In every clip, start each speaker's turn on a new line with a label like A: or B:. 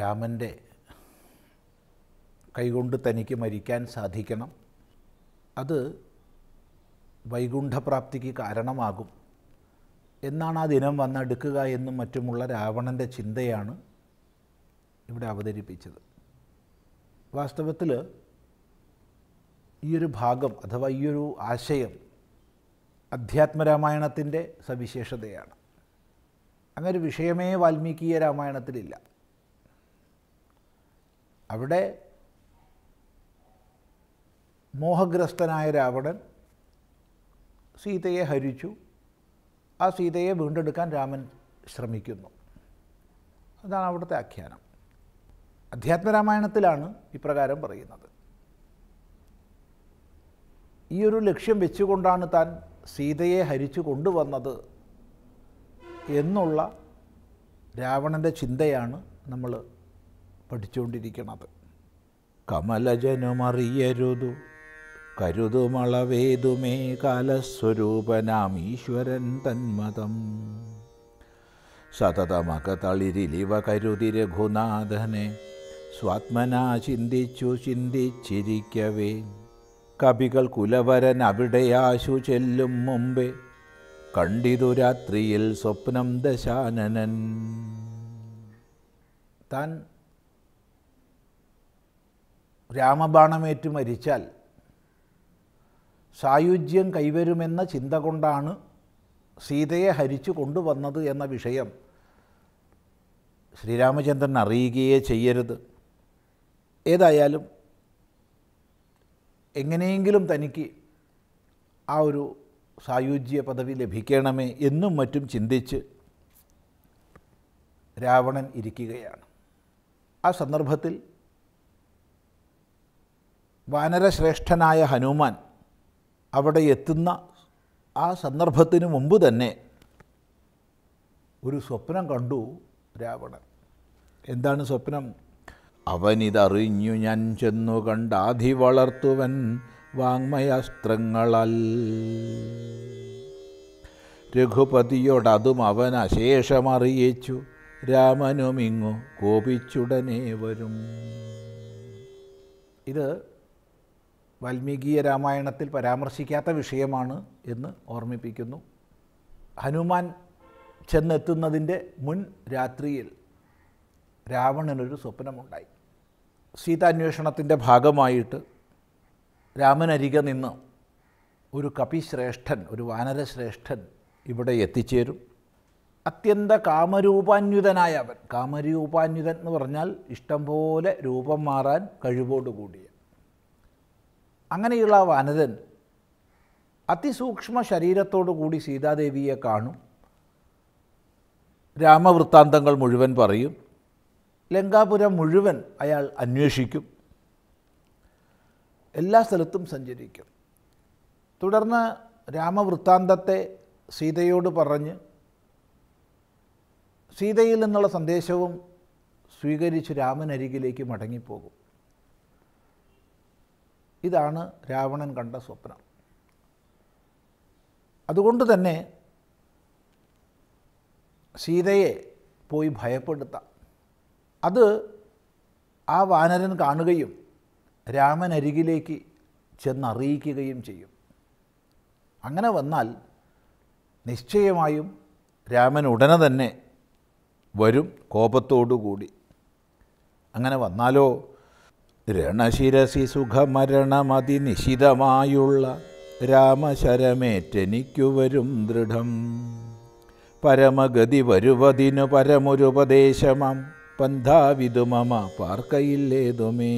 A: രാമൻ്റെ കൈകൊണ്ട് തനിക്ക് മരിക്കാൻ സാധിക്കണം അത് വൈകുണ്ഠപ്രാപ്തിക്ക് കാരണമാകും എന്നാണ് ആ ദിനം വന്നെടുക്കുക എന്നും മറ്റുമുള്ള രാവണൻ്റെ ചിന്തയാണ് ഇവിടെ അവതരിപ്പിച്ചത് വാസ്തവത്തിൽ ഈയൊരു ഭാഗം അഥവാ ഈയൊരു ആശയം അധ്യാത്മരാമായണത്തിൻ്റെ സവിശേഷതയാണ് അങ്ങനെ വിഷയമേ വാൽമീകീയ രാമായണത്തിലില്ല അവിടെ മോഹഗ്രസ്തനായ രാവണൻ സീതയെ ഹരിച്ചു ആ സീതയെ വീണ്ടെടുക്കാൻ രാമൻ ശ്രമിക്കുന്നു അതാണ് അവിടുത്തെ ആഖ്യാനം അധ്യാത്മരാമായണത്തിലാണ് ഇപ്രകാരം പറയുന്നത് ഈ ഒരു ലക്ഷ്യം വെച്ചുകൊണ്ടാണ് താൻ സീതയെ ഹരിച്ചു കൊണ്ടുവന്നത് എന്നുള്ള രാവണൻ്റെ ചിന്തയാണ് നമ്മൾ പഠിച്ചുകൊണ്ടിരിക്കണത് കമലജനുമറിയരുതു കരുതുമളവേതുമേ കാലസ്വരൂപനാം ഈശ്വരൻ തന്മതം സതതമകതളിരിലിവ കരുതി രഘുനാഥനെ സ്വാത്മനാ ചിന്തിച്ചു ചിന്തിച്ചിരിക്കവേ കവികൾ കുലവരൻ അവിടെയാശു ചെല്ലും മുമ്പേ കണ്ടിതു രാത്രിയിൽ സ്വപ്നം ദശാനനൻ താൻ രാമബാണമേറ്റ് മരിച്ചാൽ സായുജ്യം കൈവരുമെന്ന ചിന്ത കൊണ്ടാണ് സീതയെ ഹരിച്ചു കൊണ്ടുവന്നത് എന്ന വിഷയം ശ്രീരാമചന്ദ്രൻ അറിയുകയേ ചെയ്യരുത് ഏതായാലും എങ്ങനെയെങ്കിലും തനിക്ക് ആ ഒരു സായുജ്യ പദവി ലഭിക്കണമേ എന്നും മറ്റും ചിന്തിച്ച് രാവണൻ ഇരിക്കുകയാണ് ആ സന്ദർഭത്തിൽ വാനരശ്രേഷ്ഠനായ ഹനുമാൻ അവിടെ എത്തുന്ന ആ സന്ദർഭത്തിന് മുമ്പ് തന്നെ ഒരു സ്വപ്നം കണ്ടു രാവണൻ എന്താണ് സ്വപ്നം അവനിതറിഞ്ഞു ഞാൻ ചെന്നു കണ്ടാധി വളർത്തുവൻ വാങ്മയാസ്ത്രങ്ങളൽ രഘുപതിയോടതും അവൻ അശേഷമറിയിച്ചു രാമനുമിങ്ങു കോപിച്ചുടനെ വരും ഇത് വാൽമീകീയ രാമായണത്തിൽ പരാമർശിക്കാത്ത വിഷയമാണ് എന്ന് ഓർമ്മിപ്പിക്കുന്നു ഹനുമാൻ ചെന്നെത്തുന്നതിൻ്റെ മുൻ രാത്രിയിൽ രാവണനൊരു സ്വപ്നമുണ്ടായി സീതാന്വേഷണത്തിൻ്റെ ഭാഗമായിട്ട് രാമനരികെ നിന്ന് ഒരു കപിശ്രേഷ്ഠൻ ഒരു വാനരശ്രേഷ്ഠൻ ഇവിടെ എത്തിച്ചേരും അത്യന്ത കാമരൂപാന്വിതനായ അവൻ കാമരൂപാന്വിതൻ എന്ന് പറഞ്ഞാൽ ഇഷ്ടംപോലെ രൂപം മാറാൻ കഴിവോടുകൂടിയ അങ്ങനെയുള്ള വനതൻ അതിസൂക്ഷ്മ ശരീരത്തോടു കൂടി സീതാദേവിയെ കാണും രാമവൃത്താന്തങ്ങൾ മുഴുവൻ പറയും ലങ്കാപുരം മുഴുവൻ അയാൾ അന്വേഷിക്കും എല്ലാ സ്ഥലത്തും സഞ്ചരിക്കും തുടർന്ന് രാമവൃത്താന്തത്തെ സീതയോട് പറഞ്ഞ് സീതയിൽ നിന്നുള്ള സന്ദേശവും സ്വീകരിച്ച് രാമനരികിലേക്ക് മടങ്ങിപ്പോകും ഇതാണ് രാവണൻ കണ്ട സ്വപ്നം അതുകൊണ്ട് തന്നെ സീതയെ പോയി ഭയപ്പെടുത്താം അത് ആ വാനരൻ കാണുകയും രാമൻ അരികിലേക്ക് ചെന്നറിയിക്കുകയും ചെയ്യും അങ്ങനെ വന്നാൽ നിശ്ചയമായും രാമൻ ഉടനെ തന്നെ വരും കോപത്തോടു കൂടി അങ്ങനെ വന്നാലോ രണശിരസി സുഖമരണമതിനിശിതമായുള്ള രാമശരമേറ്റനിക്കു വരും ദൃഢം പരമഗതി വരുവതിനു പരമൊരുപദേശമാം പന്ഥാവിതുമമ പാർക്കയില്ലേതുമേ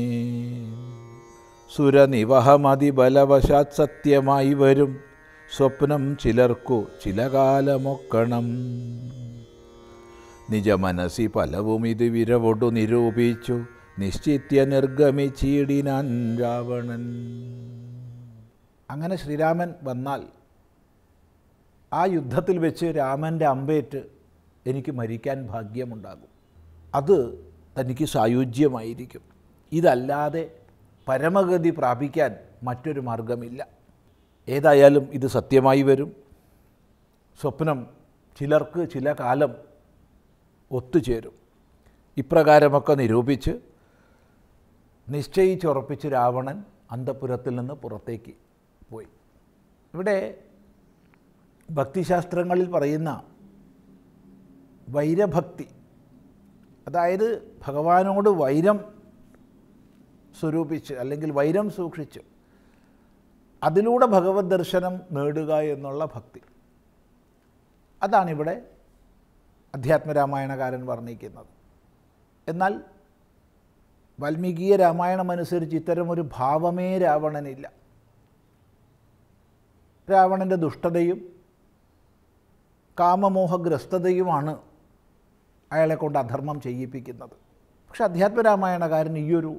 A: ബലവശാത് സത്യമായി വരും സ്വപ്നം ചിലർക്കു ചില കാലമൊക്കണം നിജമനസി പലവും ഇത് വിരവൊടു നിരൂപിച്ചു നിശ്ചിത്യ നിർഗമിച്ചീടിനാൻ രാവണൻ അങ്ങനെ ശ്രീരാമൻ വന്നാൽ ആ യുദ്ധത്തിൽ വെച്ച് രാമൻ്റെ അമ്പേറ്റ് എനിക്ക് മരിക്കാൻ ഭാഗ്യമുണ്ടാകും അത് തനിക്ക് സായുജ്യമായിരിക്കും ഇതല്ലാതെ പരമഗതി പ്രാപിക്കാൻ മറ്റൊരു മാർഗമില്ല ഏതായാലും ഇത് സത്യമായി വരും സ്വപ്നം ചിലർക്ക് ചില കാലം ഒത്തുചേരും ഇപ്രകാരമൊക്കെ നിരൂപിച്ച് നിശ്ചയിച്ചുറപ്പിച്ച് രാവണൻ അന്തപുരത്തിൽ നിന്ന് പുറത്തേക്ക് പോയി ഇവിടെ ഭക്തിശാസ്ത്രങ്ങളിൽ പറയുന്ന വൈരഭക്തി അതായത് ഭഗവാനോട് വൈരം സ്വരൂപിച്ച് അല്ലെങ്കിൽ വൈരം സൂക്ഷിച്ച് അതിലൂടെ ഭഗവത് ദർശനം നേടുക എന്നുള്ള ഭക്തി അതാണിവിടെ അധ്യാത്മരാമായണകാരൻ വർണ്ണിക്കുന്നത് എന്നാൽ വാൽമീകീയ രാമായണം അനുസരിച്ച് ഇത്തരമൊരു ഭാവമേ രാവണനില്ല രാവണൻ്റെ ദുഷ്ടതയും കാമമോഹഗ്രസ്തതയുമാണ് അയാളെ കൊണ്ട് അധർമ്മം ചെയ്യിപ്പിക്കുന്നത് പക്ഷെ അധ്യാത്മരാമായണകാരൻ ഈയൊരു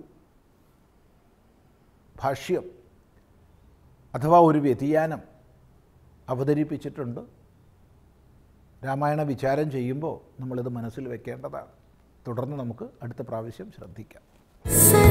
A: ഭാഷ്യം അഥവാ ഒരു വ്യതിയാനം അവതരിപ്പിച്ചിട്ടുണ്ട് രാമായണ വിചാരം ചെയ്യുമ്പോൾ നമ്മളിത് മനസ്സിൽ വെക്കേണ്ടതാണ് തുടർന്ന് നമുക്ക് അടുത്ത പ്രാവശ്യം ശ്രദ്ധിക്കാം 三。